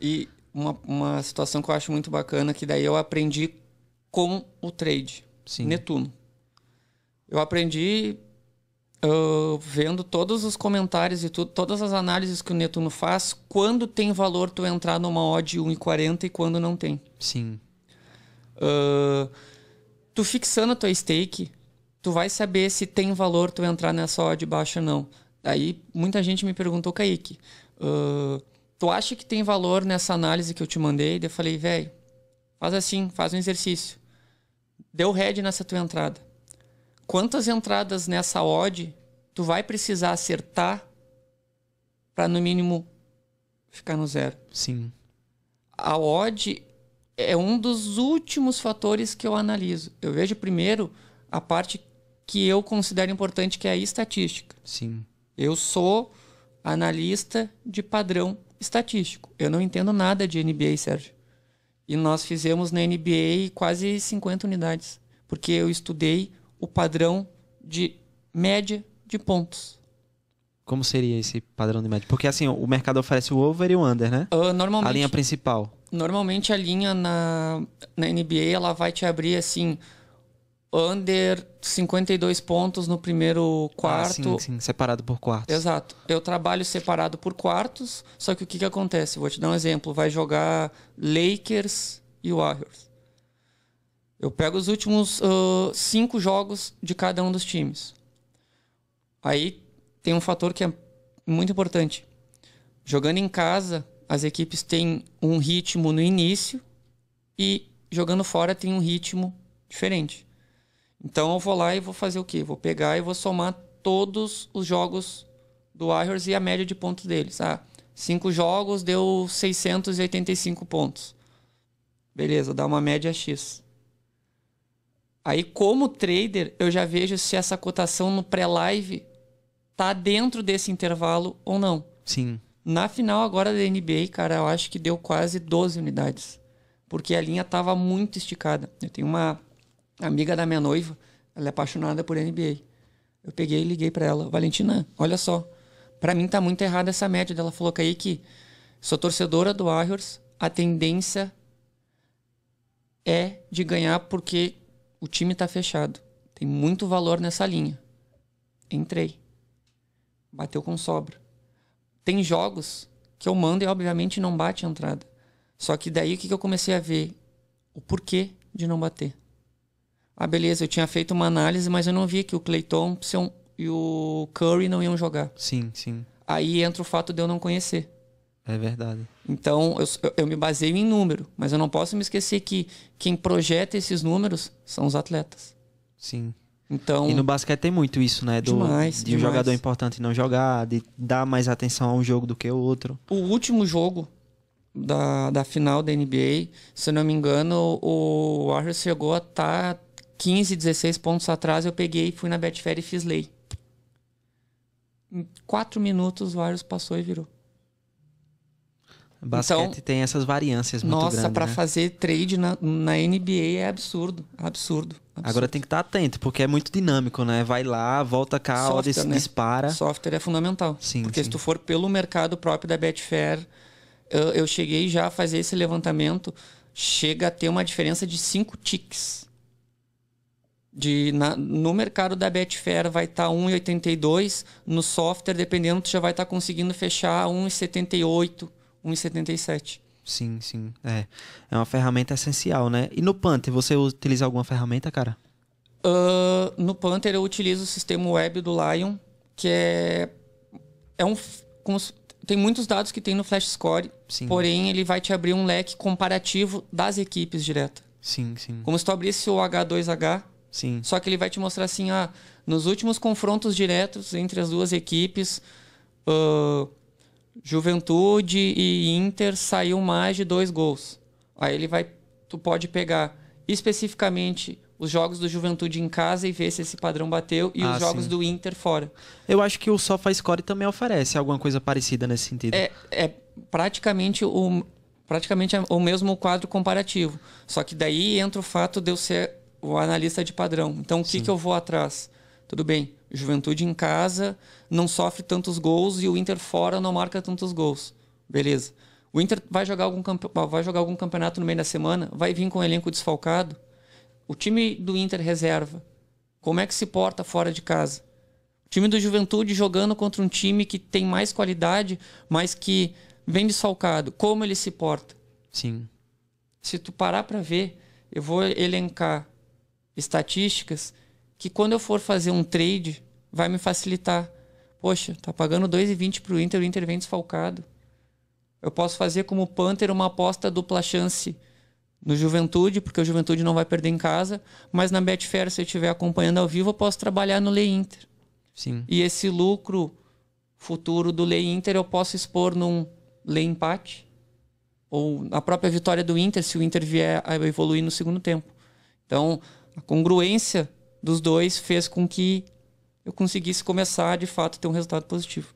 E uma, uma situação que eu acho muito bacana, que daí eu aprendi com o trade. Sim. Netuno. Eu aprendi uh, vendo todos os comentários e tudo, todas as análises que o Netuno faz, quando tem valor tu entrar numa odd 1,40 e quando não tem. Sim. Uh, tu fixando a tua stake, tu vai saber se tem valor tu entrar nessa odd baixa ou não. Aí muita gente me perguntou, Kaique, uh, tu acha que tem valor nessa análise que eu te mandei? eu falei, velho, faz assim, faz um exercício. Deu red nessa tua entrada. Quantas entradas nessa odd tu vai precisar acertar para no mínimo ficar no zero? Sim. A odd é um dos últimos fatores que eu analiso. Eu vejo primeiro a parte que eu considero importante, que é a estatística. Sim. Eu sou analista de padrão estatístico. Eu não entendo nada de NBA, Sérgio. E nós fizemos na NBA quase 50 unidades, porque eu estudei o padrão de média de pontos. Como seria esse padrão de média? Porque assim, o mercado oferece o over e o under, né? Uh, normalmente, a linha principal. Normalmente a linha na, na NBA ela vai te abrir assim under 52 pontos no primeiro quarto. Ah, sim, sim, separado por quartos. Exato. Eu trabalho separado por quartos, só que o que, que acontece? Vou te dar um exemplo. Vai jogar Lakers e Warriors. Eu pego os últimos uh, cinco jogos de cada um dos times. Aí tem um fator que é muito importante. Jogando em casa, as equipes têm um ritmo no início e jogando fora tem um ritmo diferente. Então eu vou lá e vou fazer o quê? Vou pegar e vou somar todos os jogos do Warriors e a média de pontos deles. Ah, cinco jogos deu 685 pontos. Beleza, dá uma média X. Aí, como trader, eu já vejo se essa cotação no pré-live tá dentro desse intervalo ou não. Sim. Na final agora da NBA, cara, eu acho que deu quase 12 unidades. Porque a linha tava muito esticada. Eu tenho uma amiga da minha noiva, ela é apaixonada por NBA. Eu peguei e liguei para ela, Valentina, olha só, para mim tá muito errada essa média. Ela falou, que sou torcedora do Warriors, a tendência é de ganhar porque o time tá fechado. Tem muito valor nessa linha. Entrei. Bateu com sobra. Tem jogos que eu mando e obviamente não bate a entrada. Só que daí o que eu comecei a ver? O porquê de não bater. Ah, beleza, eu tinha feito uma análise, mas eu não vi que o Clay Thompson e o Curry não iam jogar. Sim, sim. Aí entra o fato de eu não conhecer. É verdade. Então, eu, eu me baseio em número, mas eu não posso me esquecer que quem projeta esses números são os atletas. Sim. Então, e no basquete tem muito isso, né? Do, demais, de um demais. jogador importante não jogar, de dar mais atenção a um jogo do que o outro. O último jogo da, da final da NBA, se eu não me engano, o Warriors chegou a estar tá 15, 16 pontos atrás, eu peguei e fui na Betfair e fiz lei. Em quatro minutos, o Arius passou e virou. Basquete então, tem essas variâncias muito nossa, grandes. Nossa, para né? fazer trade na, na, NBA é absurdo, absurdo, absurdo. Agora tem que estar atento, porque é muito dinâmico, né? Vai lá, volta cá, Software, olha, se né? dispara. Software é fundamental. Sim, porque sim. se tu for pelo mercado próprio da Betfair, eu, eu cheguei já a fazer esse levantamento, chega a ter uma diferença de cinco ticks de na, no mercado da Betfair vai estar tá 1,82, no software, dependendo, tu já vai estar tá conseguindo fechar 1,78, 1,77. Sim, sim. É. é uma ferramenta essencial, né? E no Panther, você utiliza alguma ferramenta, cara? Uh, no Panther eu utilizo o sistema web do Lion, que é, é um. Se, tem muitos dados que tem no Flash Score, sim. porém ele vai te abrir um leque comparativo das equipes direto. Sim, sim. Como se tu abrisse o H2H Sim. Só que ele vai te mostrar assim, ah, nos últimos confrontos diretos entre as duas equipes, uh, Juventude e Inter saiu mais de dois gols. Aí ele vai, tu pode pegar especificamente os jogos do Juventude em casa e ver se esse padrão bateu e ah, os jogos sim. do Inter fora. Eu acho que o SofaScore também oferece alguma coisa parecida nesse sentido. É, é praticamente o praticamente é o mesmo quadro comparativo, só que daí entra o fato de eu ser o analista de padrão. Então, o que, que eu vou atrás? Tudo bem, Juventude em casa não sofre tantos gols e o Inter fora não marca tantos gols. Beleza. O Inter vai jogar algum, campe... vai jogar algum campeonato no meio da semana, vai vir com o um elenco desfalcado. O time do Inter reserva. Como é que se porta fora de casa? O time do Juventude jogando contra um time que tem mais qualidade, mas que vem desfalcado. Como ele se porta? Sim. Se tu parar para ver, eu vou elencar estatísticas que quando eu for fazer um trade, vai me facilitar. Poxa, tá pagando 2,20 para o Inter, o Inter vem desfalcado. Eu posso fazer como Panther uma aposta dupla chance no Juventude, porque o Juventude não vai perder em casa, mas na Betfair, se eu estiver acompanhando ao vivo, eu posso trabalhar no Lei Inter. Sim. E esse lucro futuro do Lei Inter eu posso expor num Lei Empate ou na própria vitória do Inter, se o Inter vier a evoluir no segundo tempo. Então, a congruência dos dois fez com que eu conseguisse começar de fato ter um resultado positivo.